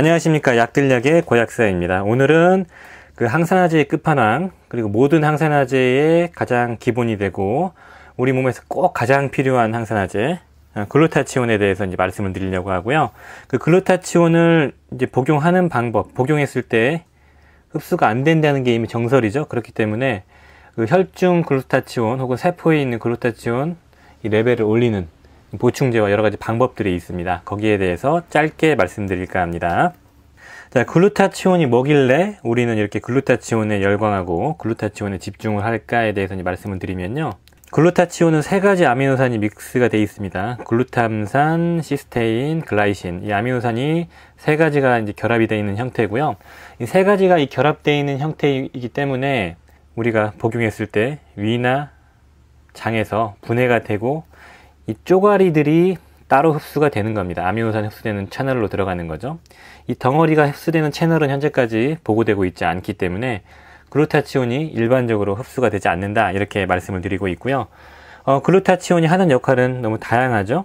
안녕하십니까 약들력의 고약사입니다 오늘은 그 항산화제의 끝판왕 그리고 모든 항산화제의 가장 기본이 되고 우리 몸에서 꼭 가장 필요한 항산화제 어, 글루타치온에 대해서 이제 말씀을 드리려고 하고요 그 글루타치온을 이제 복용하는 방법 복용했을 때 흡수가 안 된다는 게 이미 정설이죠 그렇기 때문에 그 혈중 글루타치온 혹은 세포에 있는 글루타치온 이 레벨을 올리는 보충제와 여러 가지 방법들이 있습니다. 거기에 대해서 짧게 말씀드릴까 합니다. 자, 글루타치온이 뭐길래 우리는 이렇게 글루타치온에 열광하고 글루타치온에 집중을 할까에 대해서 말씀을 드리면요. 글루타치온은 세 가지 아미노산이 믹스가 되어 있습니다. 글루탐산, 시스테인, 글라이신. 이 아미노산이 세 가지가 이제 결합이 되어 있는 형태고요. 이 세 가지가 이 결합되어 있는 형태이기 때문에 우리가 복용했을 때 위나 장에서 분해가 되고 이 쪼가리들이 따로 흡수가 되는 겁니다. 아미노산 흡수되는 채널로 들어가는 거죠. 이 덩어리가 흡수되는 채널은 현재까지 보고되고 있지 않기 때문에 글루타치온이 일반적으로 흡수가 되지 않는다 이렇게 말씀을 드리고 있고요. 어, 글루타치온이 하는 역할은 너무 다양하죠.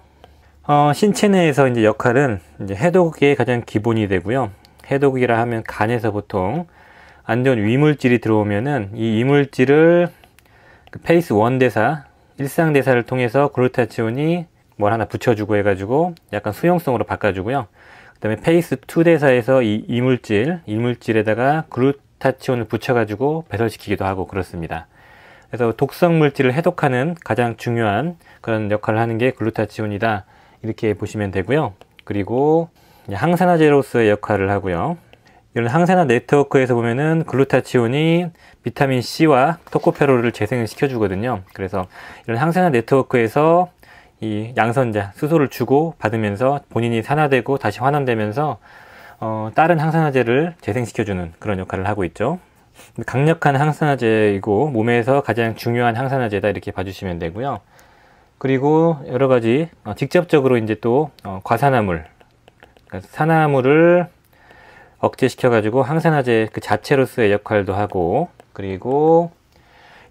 어, 신체 내에서 이제 역할은 이제 해독의 가장 기본이 되고요. 해독이라 하면 간에서 보통 안 좋은 위물질이 들어오면은 이 이물질을 그 페이스 1 대사 일상대사를 통해서 글루타치온이 뭘 하나 붙여주고 해가지고 약간 수용성으로 바꿔주고요. 그 다음에 페이스 2 대사에서 이 이물질, 이물질에다가 글루타치온을 붙여가지고 배설시키기도 하고 그렇습니다. 그래서 독성 물질을 해독하는 가장 중요한 그런 역할을 하는 게 글루타치온이다. 이렇게 보시면 되고요. 그리고 항산화제로서의 역할을 하고요. 이런 항산화 네트워크에서 보면은 글루타치온이 비타민 C와 토코페롤을 재생을 시켜주거든요. 그래서 이런 항산화 네트워크에서 이 양선자 수소를 주고 받으면서 본인이 산화되고 다시 환원되면서 어, 다른 항산화제를 재생시켜주는 그런 역할을 하고 있죠. 강력한 항산화제이고 몸에서 가장 중요한 항산화제다 이렇게 봐주시면 되고요. 그리고 여러 가지 어, 직접적으로 이제 또 어, 과산화물, 그러니까 산화물을 억제시켜가지고 항산화제 그 자체로서의 역할도 하고 그리고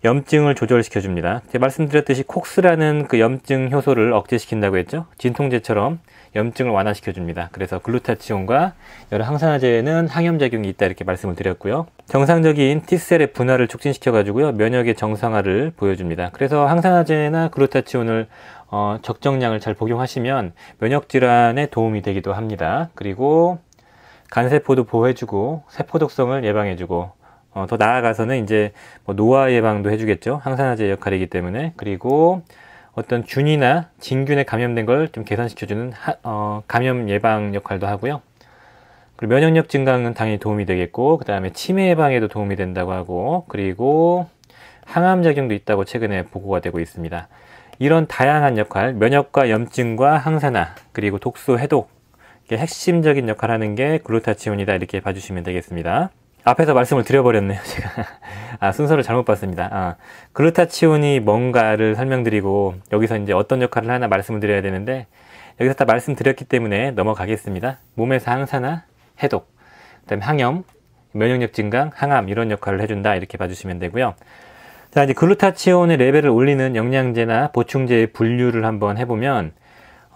염증을 조절시켜줍니다. 제가 말씀드렸듯이 콕스라는 그 염증 효소를 억제시킨다고 했죠. 진통제처럼 염증을 완화시켜줍니다. 그래서 글루타치온과 여러 항산화제에는 항염작용이 있다 이렇게 말씀을 드렸고요. 정상적인 T셀의 분화를 촉진시켜가지고요. 면역의 정상화를 보여줍니다. 그래서 항산화제나 글루타치온을 어, 적정량을 잘 복용하시면 면역질환에 도움이 되기도 합니다. 그리고 간세포도 보호해주고 세포 독성을 예방해주고 어, 더 나아가서는 이제 뭐 노화 예방도 해주겠죠. 항산화제 역할이기 때문에 그리고 어떤 균이나 진균에 감염된 걸 좀 개선시켜주는 하, 어, 감염 예방 역할도 하고요. 그리고 면역력 증강은 당연히 도움이 되겠고 그 다음에 치매 예방에도 도움이 된다고 하고 그리고 항암 작용도 있다고 최근에 보고가 되고 있습니다. 이런 다양한 역할, 면역과 염증과 항산화, 그리고 독소 해독 핵심적인 역할 을 하는 게 글루타치온이다 이렇게 봐주시면 되겠습니다. 앞에서 말씀을 드려버렸네요 제가 아, 순서를 잘못 봤습니다 아, 글루타치온이 뭔가를 설명드리고 여기서 이제 어떤 역할을 하나 말씀을 드려야 되는데 여기서 다 말씀드렸기 때문에 넘어가겠습니다 몸에서 항산화, 해독, 그 다음에 항염, 면역력 증강, 항암 이런 역할을 해준다 이렇게 봐주시면 되고요 자 이제 글루타치온의 레벨을 올리는 영양제나 보충제의 분류를 한번 해보면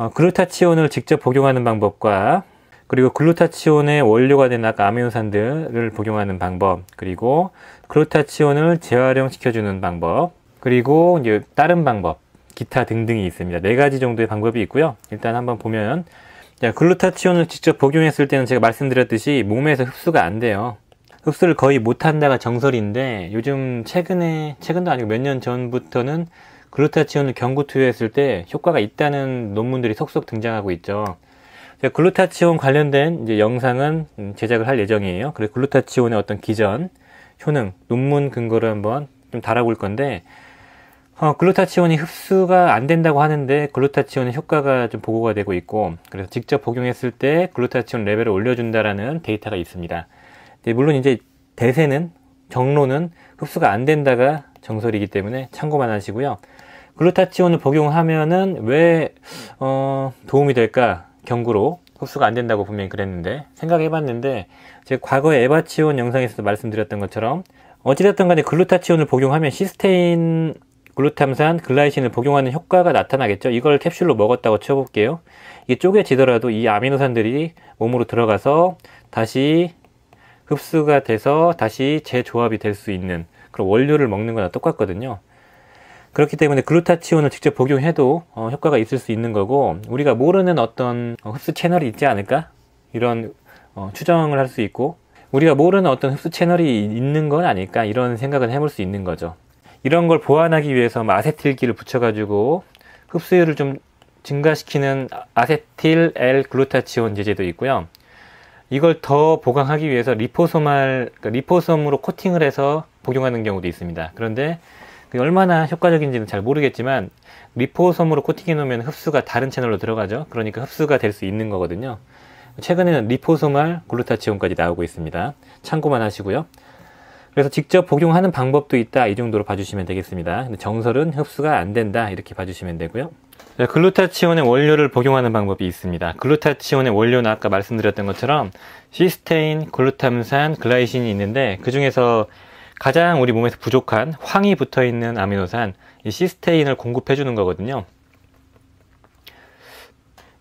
어, 글루타치온을 직접 복용하는 방법과 그리고 글루타치온의 원료가 되는 아까 아미노산들을 복용하는 방법, 그리고 글루타치온을 재활용시켜주는 방법, 그리고 이제 다른 방법, 기타 등등이 있습니다. 네 가지 정도의 방법이 있고요. 일단 한번 보면, 자, 글루타치온을 직접 복용했을 때는 제가 말씀드렸듯이 몸에서 흡수가 안 돼요. 흡수를 거의 못한다가 정설인데, 요즘 최근에, 최근도 아니고 몇 년 전부터는 글루타치온을 경구 투여했을 때 효과가 있다는 논문들이 속속 등장하고 있죠. 글루타치온 관련된 이제 영상은 제작을 할 예정이에요. 그리고 글루타치온의 어떤 기전, 효능, 논문 근거를 한번 좀 달아볼 건데, 어, 글루타치온이 흡수가 안 된다고 하는데 글루타치온의 효과가 좀 보고가 되고 있고, 그래서 직접 복용했을 때 글루타치온 레벨을 올려준다라는 데이터가 있습니다. 네, 물론 이제 대세는 정로는 흡수가 안 된다가 정설이기 때문에 참고만 하시고요. 글루타치온을 복용하면은 왜 어, 도움이 될까 경구로 흡수가 안 된다고 분명히 그랬는데 생각해봤는데 제 과거에 에바치온 영상에서도 말씀드렸던 것처럼 어찌됐든 간에 글루타치온을 복용하면 시스테인 글루탐산, 글라이신을 복용하는 효과가 나타나겠죠. 이걸 캡슐로 먹었다고 쳐볼게요. 이게 쪼개지더라도 이 아미노산들이 몸으로 들어가서 다시 흡수가 돼서 다시 재조합이 될 수 있는 그런 원료를 먹는 거나 똑같거든요. 그렇기 때문에 글루타치온을 직접 복용해도 어, 효과가 있을 수 있는 거고 우리가 모르는 어떤 어, 흡수 채널이 있지 않을까 이런 어, 추정을 할 수 있고 우리가 모르는 어떤 흡수 채널이 있는 건 아닐까 이런 생각을 해볼 수 있는 거죠 이런 걸 보완하기 위해서 뭐 아세틸기를 붙여가지고 흡수율을 좀 증가시키는 아세틸 L 글루타치온 제제도 있고요 이걸 더 보강하기 위해서 리포소을 그러니까 리포솜으로 코팅을 해서 복용하는 경우도 있습니다 그런데 그 얼마나 효과적인지는 잘 모르겠지만 리포섬으로 코팅해 놓으면 흡수가 다른 채널로 들어가죠. 그러니까 흡수가 될 수 있는 거거든요. 최근에는 리포소알 글루타치온까지 나오고 있습니다. 참고만 하시고요. 그래서 직접 복용하는 방법도 있다 이 정도로 봐주시면 되겠습니다. 정설은 흡수가 안 된다 이렇게 봐주시면 되고요. 네, 글루타치온의 원료를 복용하는 방법이 있습니다. 글루타치온의 원료는 아까 말씀드렸던 것처럼 시스테인, 글루탐산, 글라이신이 있는데 그 중에서 가장 우리 몸에서 부족한 황이 붙어 있는 아미노산, 이 시스테인을 공급해 주는 거거든요.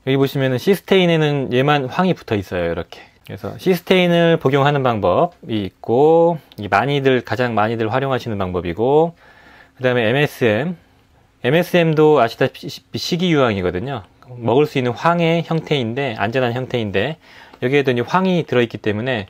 여기 보시면은 시스테인에는 얘만 황이 붙어 있어요. 이렇게. 그래서 시스테인을 복용하는 방법이 있고, 이 많이들, 가장 많이들 활용하시는 방법이고, 그 다음에 MSM. MSM도 아시다시피 식이유황이거든요. 먹을 수 있는 황의 형태인데, 안전한 형태인데, 여기에도 이 황이 들어있기 때문에,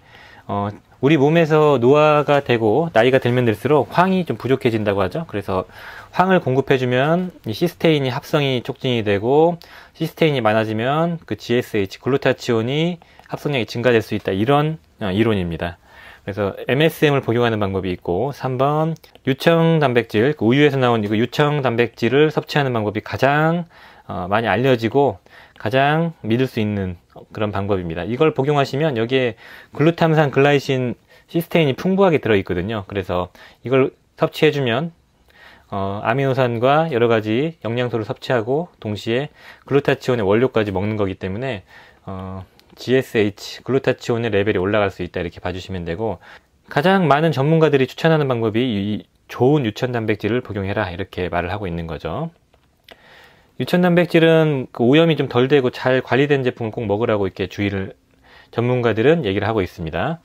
어, 우리 몸에서 노화가 되고 나이가 들면 들수록 황이 좀 부족해진다고 하죠. 그래서 황을 공급해주면 이 시스테인이 합성이 촉진이 되고 시스테인이 많아지면 그 GSH 글루타치온이 합성량이 증가될 수 있다 이런 어, 이론입니다. 그래서 MSM을 복용하는 방법이 있고 3번 유청 단백질 그 우유에서 나온 이 그 유청 단백질을 섭취하는 방법이 가장 어, 많이 알려지고 가장 믿을 수 있는 그런 방법입니다. 이걸 복용하시면 여기에 글루탐산, 글라이신, 시스테인이 풍부하게 들어있거든요. 그래서 이걸 섭취해주면 어, 아미노산과 여러 가지 영양소를 섭취하고 동시에 글루타치온의 원료까지 먹는 거기 때문에 어, GSH 글루타치온의 레벨이 올라갈 수 있다 이렇게 봐주시면 되고 가장 많은 전문가들이 추천하는 방법이 좋은 유천 단백질을 복용해라 이렇게 말을 하고 있는 거죠. 유천단백질은 그 오염이 좀 덜 되고 잘 관리된 제품을꼭 먹으라고 이렇게 주의를 전문가들은 얘기를 하고 있습니다.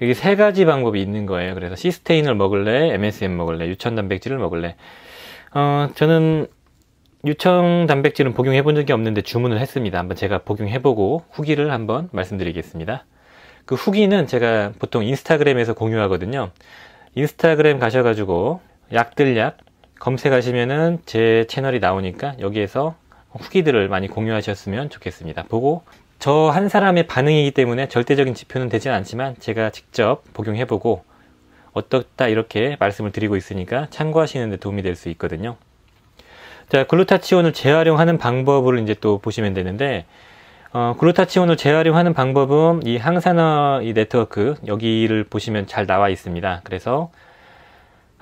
여기 세 가지 방법이 있는 거예요. 그래서 시스테인을 먹을래, MSM 먹을래, 유천단백질을 먹을래. 어, 저는 유천단백질은 복용해 본 적이 없는데 주문을 했습니다. 한번 제가 복용해 보고 후기를 한번 말씀드리겠습니다. 그 후기는 제가 보통 인스타그램에서 공유하거든요. 인스타그램 가셔가지고 약들약 검색하시면은 제 채널이 나오니까 여기에서 후기들을 많이 공유하셨으면 좋겠습니다. 보고 저 한 사람의 반응이기 때문에 절대적인 지표는 되진 않지만 제가 직접 복용해보고 어떻다 이렇게 말씀을 드리고 있으니까 참고하시는 데 도움이 될 수 있거든요. 자, 글루타치온을 재활용하는 방법을 이제 또 보시면 되는데 어, 글루타치온을 재활용하는 방법은 이 항산화 이 네트워크 여기를 보시면 잘 나와 있습니다. 그래서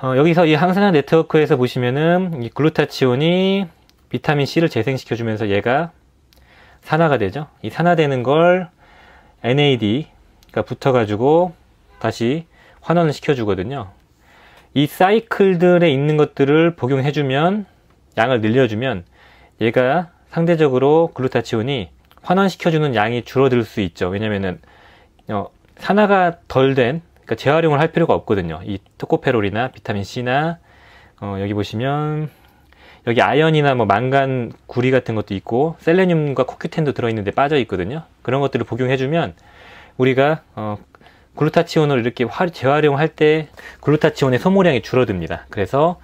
어, 여기서 이 항산화 네트워크에서 보시면은 이 글루타치온이 비타민 C를 재생시켜주면서 얘가 산화가 되죠. 이 산화되는 걸 NAD가 붙어가지고 다시 환원을 시켜주거든요. 이 사이클들에 있는 것들을 복용해주면 양을 늘려주면 얘가 상대적으로 글루타치온이 환원시켜주는 양이 줄어들 수 있죠. 왜냐면은 어, 산화가 덜된 그러니까 재활용을 할 필요가 없거든요. 이 토코페롤이나 비타민 C나 어, 여기 보시면 여기 아연이나 뭐 망간 구리 같은 것도 있고 셀레늄과 코큐텐도 들어있는데 빠져 있거든요. 그런 것들을 복용해주면 우리가 어, 글루타치온을 이렇게 화, 재활용할 때 글루타치온의 소모량이 줄어듭니다. 그래서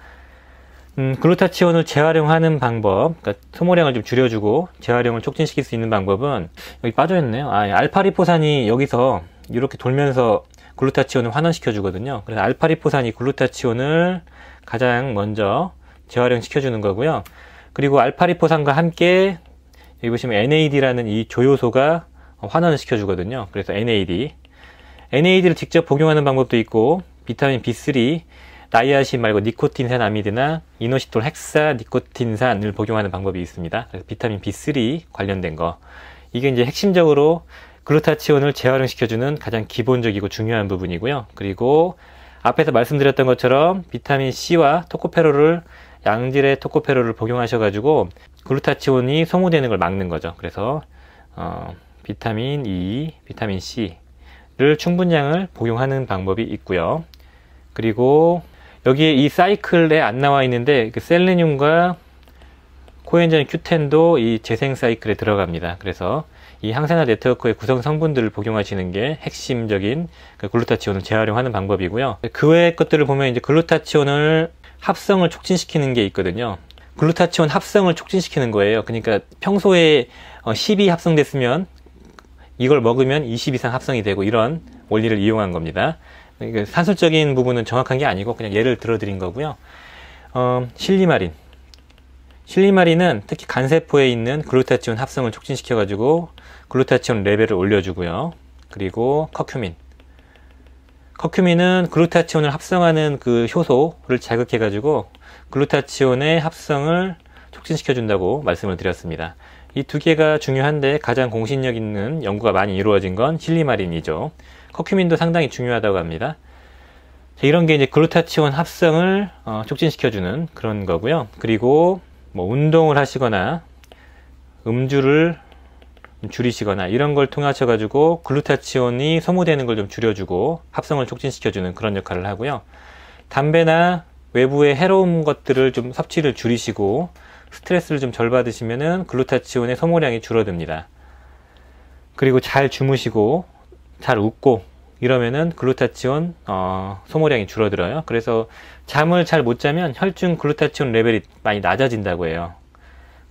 음, 글루타치온을 재활용하는 방법, 그니까 소모량을 좀 줄여주고 재활용을 촉진시킬 수 있는 방법은 여기 빠져있네요. 아, 예. 알파리포산이 여기서 이렇게 돌면서 글루타치온을 환원시켜 주거든요. 그래서 알파리포산이 글루타치온을 가장 먼저 재활용시켜 주는 거고요. 그리고 알파리포산과 함께 여기 보시면 NAD라는 이 조효소가 환원을 시켜 주거든요. 그래서 NAD. NAD를 직접 복용하는 방법도 있고 비타민 B3, 나이아신 말고 니코틴산아미드나 이노시톨 헥사 니코틴산을 복용하는 방법이 있습니다. 그래서 비타민 B3 관련된 거. 이게 이제 핵심적으로 글루타치온을 재활용시켜주는 가장 기본적이고 중요한 부분이고요. 그리고 앞에서 말씀드렸던 것처럼 비타민 C와 토코페롤을 양질의 토코페롤을 복용하셔가지고 글루타치온이 소모되는 걸 막는 거죠. 그래서 어, 비타민 E, 비타민 C를 충분량을 복용하는 방법이 있고요. 그리고 여기에 이 사이클에 안 나와 있는데 그 셀레늄과 코엔자인 Q10도 이 재생 사이클에 들어갑니다. 그래서 이 항산화 네트워크의 구성 성분들을 복용하시는 게 핵심적인 그 글루타치온을 재활용하는 방법이고요. 그 외의 것들을 보면 이제 글루타치온을 합성을 촉진시키는 게 있거든요. 글루타치온 합성을 촉진시키는 거예요. 그러니까 평소에 10이 어, 합성됐으면 이걸 먹으면 20 이상 합성이 되고 이런 원리를 이용한 겁니다. 그러니까 산술적인 부분은 정확한 게 아니고 그냥 예를 들어드린 거고요. 어, 실리마린. 실리마린은 특히 간세포에 있는 글루타치온 합성을 촉진시켜가지고 글루타치온 레벨을 올려주고요. 그리고 커큐민. 커큐민은 글루타치온을 합성하는 그 효소를 자극해가지고 글루타치온의 합성을 촉진시켜준다고 말씀을 드렸습니다. 이 두 개가 중요한데 가장 공신력 있는 연구가 많이 이루어진 건 실리마린이죠. 커큐민도 상당히 중요하다고 합니다. 이런 게 이제 글루타치온 합성을 어, 촉진시켜주는 그런 거고요. 그리고 뭐 운동을 하시거나 음주를 줄이시거나 이런 걸 통하셔 가지고 글루타치온이 소모되는 걸 좀 줄여주고 합성을 촉진시켜주는 그런 역할을 하고요. 담배나 외부의 해로운 것들을 좀 섭취를 줄이시고 스트레스를 좀 절 받으시면은 글루타치온의 소모량이 줄어듭니다. 그리고 잘 주무시고 잘 웃고 이러면은 글루타치온 어, 소모량이 줄어들어요. 그래서 잠을 잘 못 자면 혈중 글루타치온 레벨이 많이 낮아진다고 해요.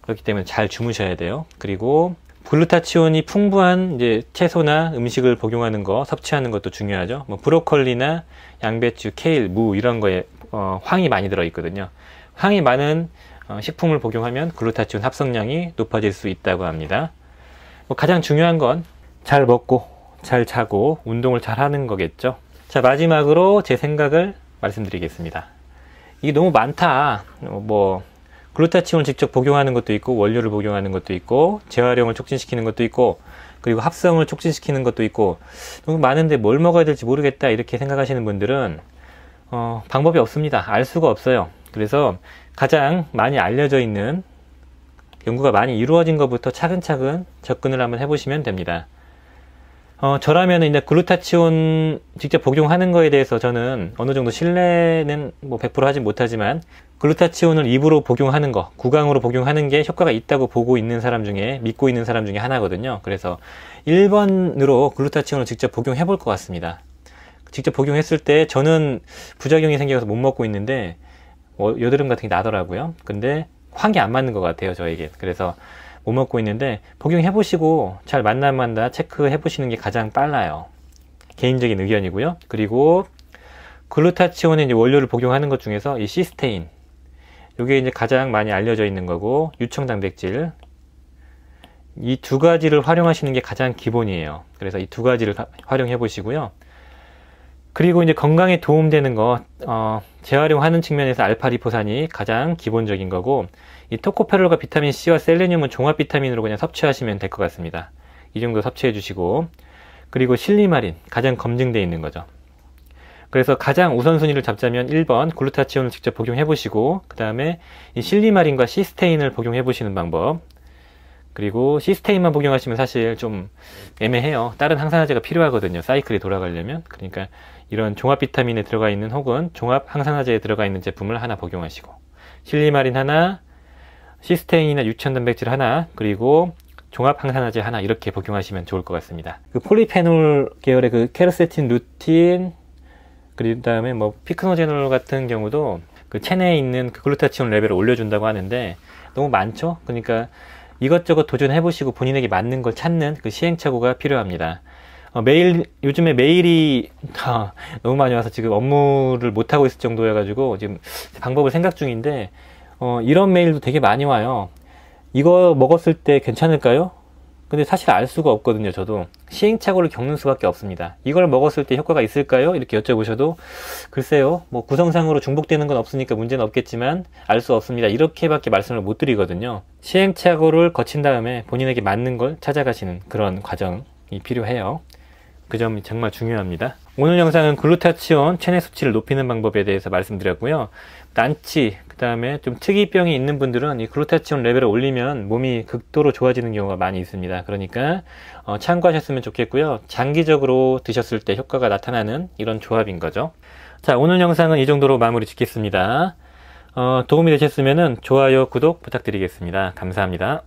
그렇기 때문에 잘 주무셔야 돼요. 그리고 글루타치온이 풍부한 이제 채소나 음식을 복용하는 거, 섭취하는 것도 중요하죠. 뭐 브로콜리나 양배추, 케일, 무 이런 거에 어, 황이 많이 들어 있거든요. 황이 많은 어, 식품을 복용하면 글루타치온 합성량이 높아질 수 있다고 합니다. 뭐 가장 중요한 건 잘 먹고 잘 자고 운동을 잘 하는 거겠죠. 자 마지막으로 제 생각을 말씀드리겠습니다. 이게 너무 많다. 뭐 글루타치온을 직접 복용하는 것도 있고 원료를 복용하는 것도 있고 재활용을 촉진시키는 것도 있고 그리고 합성을 촉진시키는 것도 있고 너무 많은데 뭘 먹어야 될지 모르겠다 이렇게 생각하시는 분들은 어, 방법이 없습니다. 알 수가 없어요. 그래서 가장 많이 알려져 있는 연구가 많이 이루어진 것부터 차근차근 접근을 한번 해보시면 됩니다. 어, 저라면 이제 글루타치온 직접 복용하는 거에 대해서 저는 어느 정도 신뢰는 뭐 100%하지 못하지만 글루타치온을 입으로 복용하는 거, 구강으로 복용하는 게 효과가 있다고 보고 있는 사람 중에 믿고 있는 사람 중에 하나거든요. 그래서 1번으로 글루타치온을 직접 복용해 볼 것 같습니다. 직접 복용했을 때 저는 부작용이 생겨서 못 먹고 있는데 뭐 여드름 같은 게 나더라고요. 근데 환기 안 맞는 것 같아요, 저에게. 그래서 못 먹고 있는데 복용해 보시고 잘 맞나 만다 체크해 보시는 게 가장 빨라요. 개인적인 의견이고요. 그리고 글루타치온의 이제 원료를 복용하는 것 중에서 이 시스테인 이게 이제 가장 많이 알려져 있는 거고 유청 단백질 이 두 가지를 활용하시는 게 가장 기본이에요. 그래서 이 두 가지를 활용해 보시고요. 그리고 이제 건강에 도움되는 것 어, 재활용하는 측면에서 알파리포산이 가장 기본적인 거고 이 토코페롤과 비타민 C와 셀레늄은 종합 비타민으로 그냥 섭취하시면 될 것 같습니다. 이 정도 섭취해 주시고 그리고 실리마린 가장 검증돼 있는 거죠. 그래서 가장 우선순위를 잡자면 1번 글루타치온을 직접 복용해 보시고 그 다음에 실리마린과 시스테인을 복용해 보시는 방법 그리고 시스테인만 복용하시면 사실 좀 애매해요. 다른 항산화제가 필요하거든요. 사이클이 돌아가려면. 그러니까 이런 종합 비타민에 들어가 있는 혹은 종합 항산화제에 들어가 있는 제품을 하나 복용하시고 실리마린 하나, 시스테인이나 유천 단백질 하나, 그리고 종합 항산화제 하나 이렇게 복용하시면 좋을 것 같습니다. 그 폴리페놀 계열의 그 케르세틴, 루틴, 그리고 다음에 뭐 피크노제놀 같은 경우도 그 체내에 있는 그 글루타치온 레벨을 올려준다고 하는데 너무 많죠. 그러니까 이것저것 도전해보시고 본인에게 맞는 걸 찾는 그 시행착오가 필요합니다. 어, 메일 요즘에 메일이 어, 너무 많이 와서 지금 업무를 못 하고 있을 정도여가지고 지금 방법을 생각 중인데 어, 이런 메일도 되게 많이 와요. 이거 먹었을 때 괜찮을까요? 근데 사실 알 수가 없거든요 저도 시행착오를 겪는 수밖에 없습니다 이걸 먹었을 때 효과가 있을까요? 이렇게 여쭤보셔도 글쎄요 뭐 구성상으로 중복되는 건 없으니까 문제는 없겠지만 알 수 없습니다 이렇게밖에 말씀을 못 드리거든요 시행착오를 거친 다음에 본인에게 맞는 걸 찾아가시는 그런 과정이 필요해요 그 점이 정말 중요합니다 오늘 영상은 글루타치온 체내 수치를 높이는 방법에 대해서 말씀드렸고요. 난치, 그 다음에 좀 특이병이 있는 분들은 이 글루타치온 레벨을 올리면 몸이 극도로 좋아지는 경우가 많이 있습니다. 그러니까 어, 참고하셨으면 좋겠고요. 장기적으로 드셨을 때 효과가 나타나는 이런 조합인 거죠. 자, 오늘 영상은 이 정도로 마무리 짓겠습니다. 어, 도움이 되셨으면 좋아요, 구독 부탁드리겠습니다. 감사합니다.